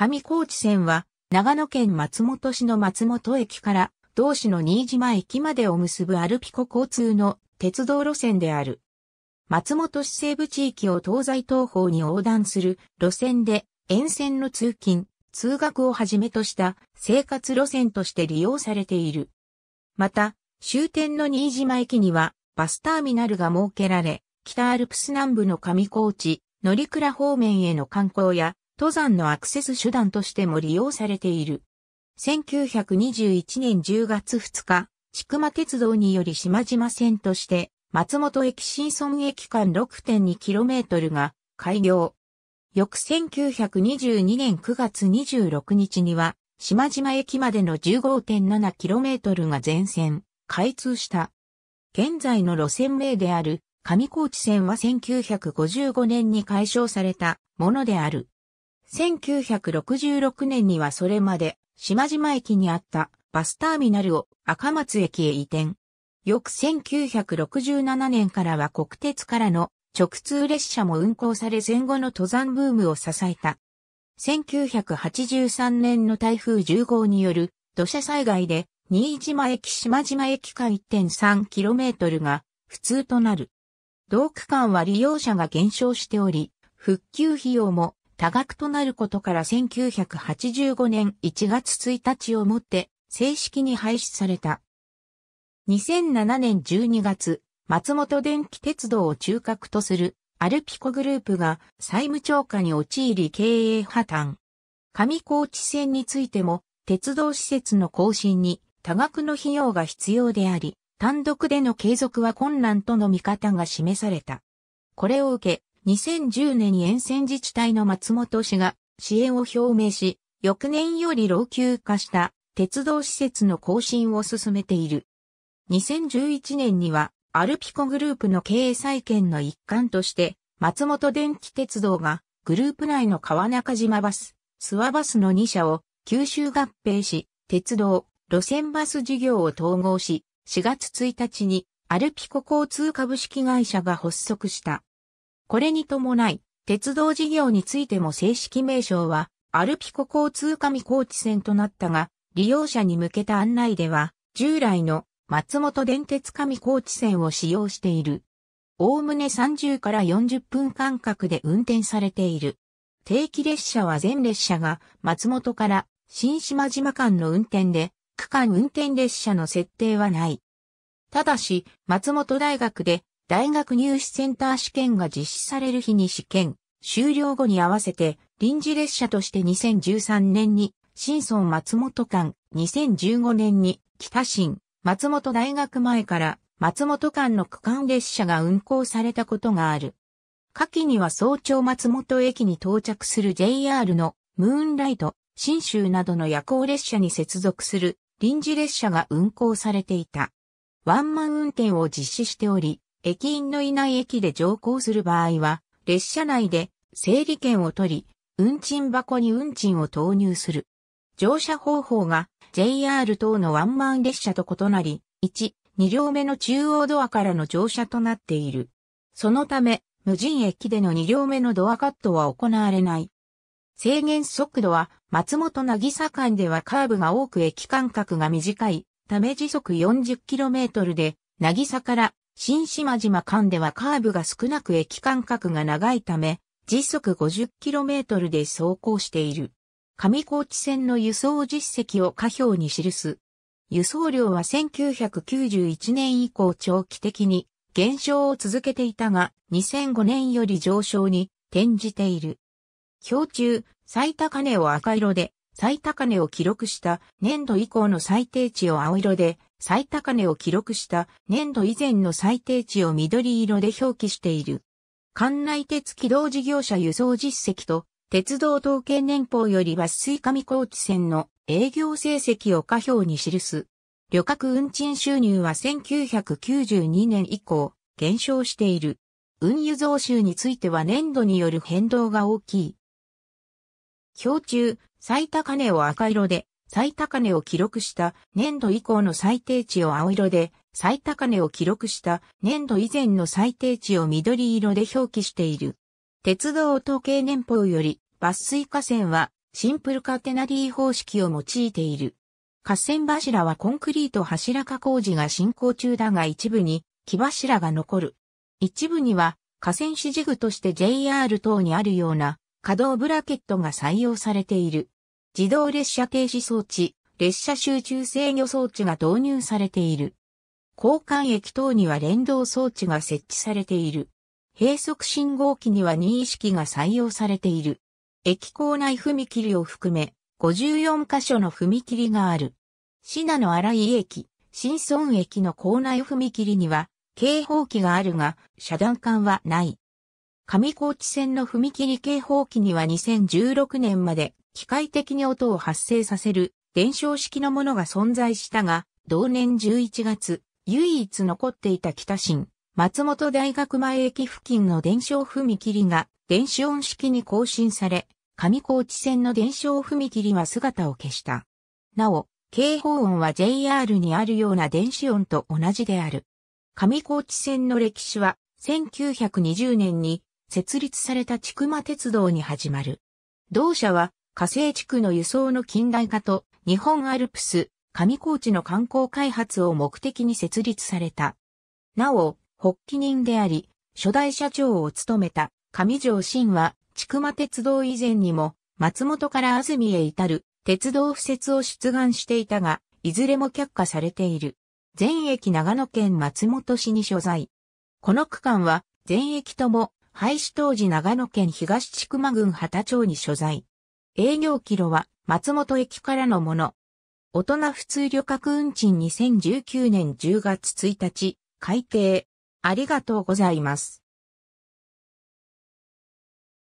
上高地線は、長野県松本市の松本駅から同市の新島駅までを結ぶアルピコ交通の鉄道路線である。松本市西部地域を東西東方に横断する路線で沿線の通勤、通学をはじめとした生活路線として利用されている。また、終点の新島駅にはバスターミナルが設けられ、北アルプス南部の上高地、乗倉方面への観光や登山のアクセス手段としても利用されている。1921年10月2日、千曲鉄道により島々線として、松本駅新村駅間 6.2km が開業。翌1922年9月26日には、島々駅までの 15.7km が全線、開通した。現在の路線名である、上高地線は1955年に解消されたものである。1966年にはそれまで、島島駅にあったバスターミナルを赤松駅へ移転。翌1967年からは国鉄からの直通列車も運行され戦後の登山ブームを支えた。1983年の台風10号による土砂災害で新島駅島島駅間 1.3km が普通となる。同区間は利用者が減少しており、復旧費用も多額となることから1985年1月1日をもって正式に廃止された。2007年12月、松本電気鉄道を中核とするアルピコグループが債務超過に陥り経営破綻。上高地線についても鉄道施設の更新に多額の費用が必要であり、単独での継続は困難との見方が示された。これを受け、2010年に沿線自治体の松本市が支援を表明し、翌年より老朽化した鉄道施設の更新を進めている。2011年にはアルピコグループの経営再建の一環として、松本電気鉄道がグループ内の川中島バス、諏訪バスの2社を九州合併し、鉄道、路線バス事業を統合し、4月1日にアルピコ交通株式会社が発足した。これに伴い、鉄道事業についても正式名称は、アルピコ交通上高知線となったが、利用者に向けた案内では、従来の松本電鉄上高知線を使用している。おおむね30から40分間隔で運転されている。定期列車は全列車が松本から新島島間の運転で、区間運転列車の設定はない。ただし、松本大学で大学入試センター試験が実施される日に試験、終了後に合わせて、臨時列車として2013年に、新村松本間、2015年に、北新、松本大学前から、松本間の区間列車が運行されたことがある。下記には早朝松本駅に到着する JR のムーンライト、新州などの夜行列車に接続する臨時列車が運行されていた。ワンマン運転を実施しており、駅員のいない駅で乗降する場合は、列車内で整理券を取り、運賃箱に運賃を投入する。乗車方法が JR 等のワンマン列車と異なり、1、2両目の中央ドアからの乗車となっている。そのため、無人駅での2両目のドアカットは行われない。制限速度は、松本渚間ではカーブが多く駅間隔が短い、ため時速 40km で、渚から新島島間ではカーブが少なく駅間隔が長いため、時速 50km で走行している。上高地線の輸送実績を下表に記す。輸送量は1991年以降長期的に減少を続けていたが、2005年より上昇に転じている。表中、最高値を赤色で、最高値を記録した年度以降の最低値を青色で、最高値を記録した年度以前の最低値を緑色で表記している。関内鉄機動事業者輸送実績と鉄道統計年報よりは水上高知線の営業成績を下表に記す。旅客運賃収入は1992年以降減少している。運輸増収については年度による変動が大きい。表中、最高値を赤色で、最高値を記録した年度以降の最低値を青色で、最高値を記録した年度以前の最低値を緑色で表記している。鉄道統計年報より、抜粋河川はシンプルカテナリー方式を用いている。河川柱はコンクリート柱化工事が進行中だが一部に木柱が残る。一部には河川指示具として JR 等にあるような可動ブラケットが採用されている。自動列車停止装置、列車集中制御装置が導入されている。交換駅等には連動装置が設置されている。閉塞信号機には認識が採用されている。駅構内踏切を含め、54カ所の踏切がある。品の荒井駅、新村駅の構内踏切には、警報機があるが、遮断管はない。上高地線の踏切警報機には2016年まで機械的に音を発生させる伝承式のものが存在したが、同年11月、唯一残っていた北新、松本大学前駅付近の伝承踏切が電子音式に更新され、上高地線の伝承踏切は姿を消した。なお、警報音は JR にあるような電子音と同じである。上高地線の歴史は1920年に設立された千曲鉄道に始まる。同社は火星地区の輸送の近代化と日本アルプス、上高地の観光開発を目的に設立された。なお、発起人であり、初代社長を務めた上条新は、千曲鉄道以前にも、松本から安住へ至る鉄道敷設を出願していたが、いずれも却下されている。全駅長野県松本市に所在。この区間は、全駅とも、廃止当時長野県東千曲郡畑町に所在。営業キロは松本駅からのもの。大人普通旅客運賃2019年10月1日、改定。ありがとうございます。